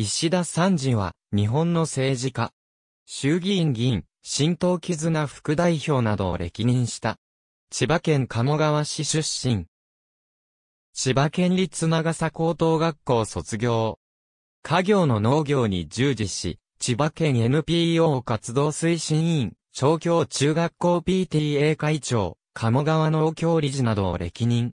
石田三次は、日本の政治家。衆議院議員、新党絆副代表などを歴任した。千葉県鴨川市出身。千葉県立長狭高等学校卒業。家業の農業に従事し、千葉県 NPO 活動推進委員、調教中学校 PTA 会長、鴨川農協理事などを歴任。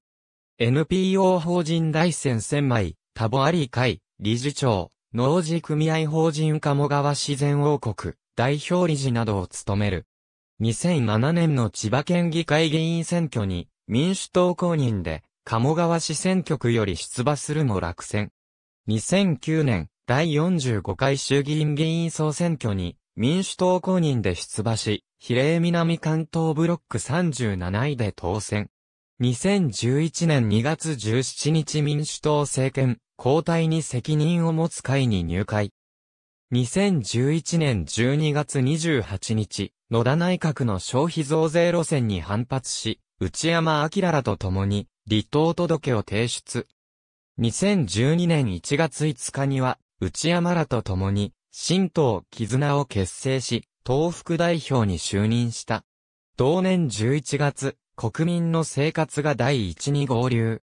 NPO 法人大戦千枚、タボアリー会、理事長、農事組合法人鴨川自然王国、代表理事などを務める。2007年の千葉県議会議員選挙に、民主党公認で、鴨川市選挙区より出馬するも落選。2009年、第45回衆議院議員総選挙に、民主党公認で出馬し、比例南関東ブロック37位で当選。2011年2月17日民主党政権、交代に責任を持つ会に入会。2011年12月28日、野田内閣の消費増税路線に反発し、内山明らと共に離党届を提出。2012年1月5日には、内山らと共に、新党絆を結成し、東副代表に就任した。同年11月、国民の生活が第一に合流。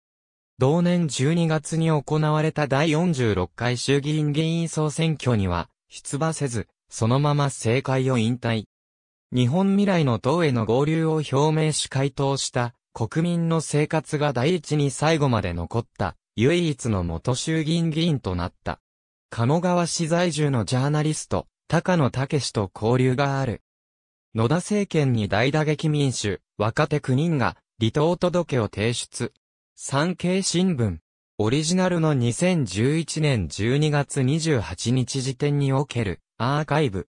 同年12月に行われた第46回衆議院議員総選挙には、出馬せず、そのまま政界を引退。日本未来の党への合流を表明し回答した国民の生活が第一に最後まで残った唯一の元衆議院議員となった。鴨川市在住のジャーナリスト、高野武史と交流がある。野田政権に大打撃民主、若手9人が離党届を提出。産経新聞、オリジナルの2011年12月28日時点におけるアーカイブ。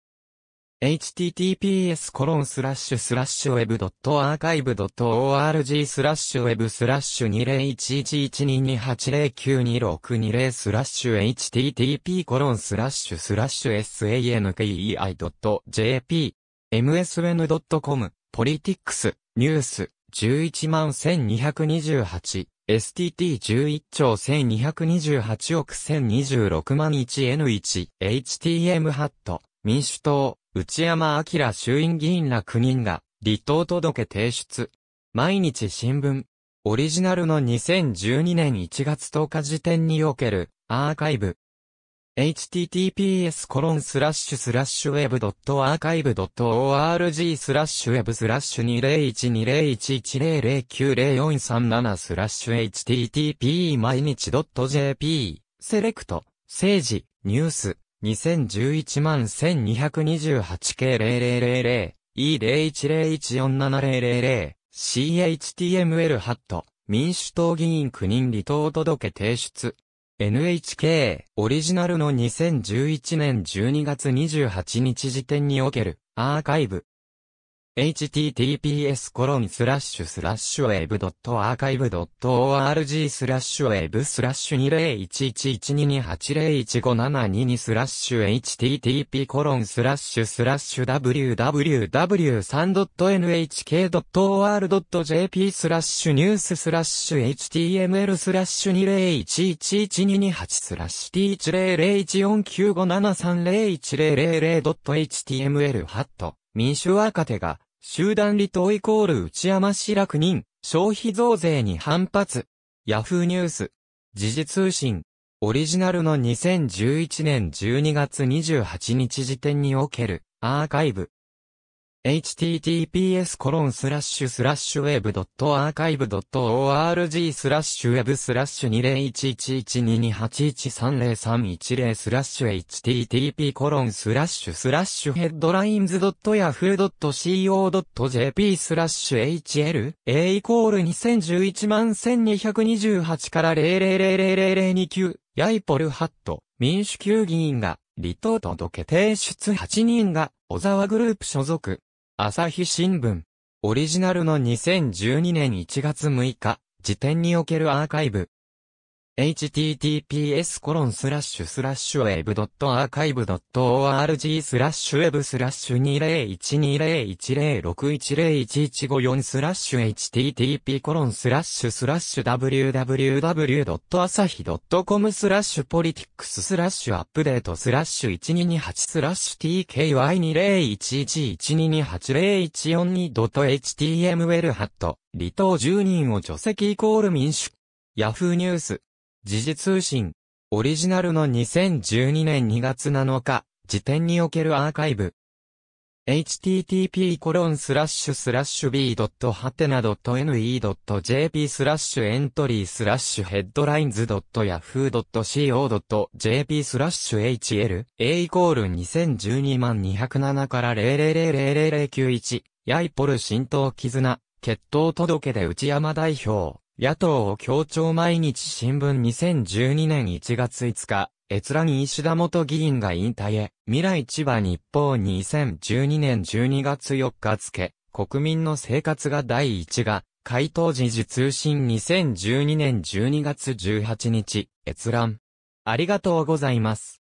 https コロンスラッシュスラッシュ web.archive.org スラッシュ web スラッシュ20111228092620スラッシュ http コロンスラッシュスラッシュ sankei.jp msn.com ポリティックスニュース111,1228 STT11 兆1228億1026万 1N1、HTM ハット、民主党、内山明衆院議員ら9人が、離党届提出。毎日新聞。オリジナルの2012年1月10日時点における、アーカイブ。https コロンスラッシュスラッシュウェブアーカイブ org スラッシュウェブスラッシュ2 0 1 2 0 1 1 0 0 9 0 4 3 3スラッシュ http 毎日 jp セレクト政治ニュース2011万1228系0000 E0101470000 CHTML ハット民主党議員9人離党届提出 NHK オリジナルの2011年12月28日時点におけるアーカイブ https コロンスラッシュスラッシュウェブドットアーカイブドット org スラッシュウェブスラッシュ20111228015722スラッシュ http コロンスラッシュスラッシュ www3.nhk.or.jp スラッシュニューススラッシュ html スラッシュ20111228スラッシュ t10014957301000.html ハット民主若手が集団離島イコール内山志楽人、消費増税に反発。ヤフーニュース。時事通信。オリジナルの2011年12月28日時点におけるアーカイブ。https コロンスラッシュスラッシュウェブアーカイブ org スラッシュウェブスラッシュ201112281310スラッシュ http コロンスラッシュスラッシュヘッドラインズドットヤフードット co jp スラッシュ hl a イコール2011万1228から0000002ヤイポルハット民主級議員が離党届提出8人が小沢グループ所属朝日新聞。オリジナルの2012年1月6日、時点におけるアーカイブ。https コロンスラッシュスラッシュ web.archive.org スラッシュ web スラッシュ20120106111154スラッシュ http コロンスラッシュスラッシュ www.asahi.com スラッシュ politics スラッシュアップデートスラッシュ1228スラッシュ tky2011128014.html ハット離島住人を除籍イコール民主ヤフーニュース時事通信、オリジナルの2012年2月7日、時点におけるアーカイブ。http コロンスラッシュスラッシュ b.hatena.ne.jp スラッシュエントリースラッシュヘッドラインズ .yahoo.co.jp スラッシュ hl a イコール2012万207から0000091ヤイポル浸透絆決闘届で内山代表野党を協調毎日新聞2012年1月5日、閲覧石田元議員が引退へ、未来千葉日報2012年12月4日付、国民の生活が第一が、回答時事通信2012年12月18日、閲覧。ありがとうございます。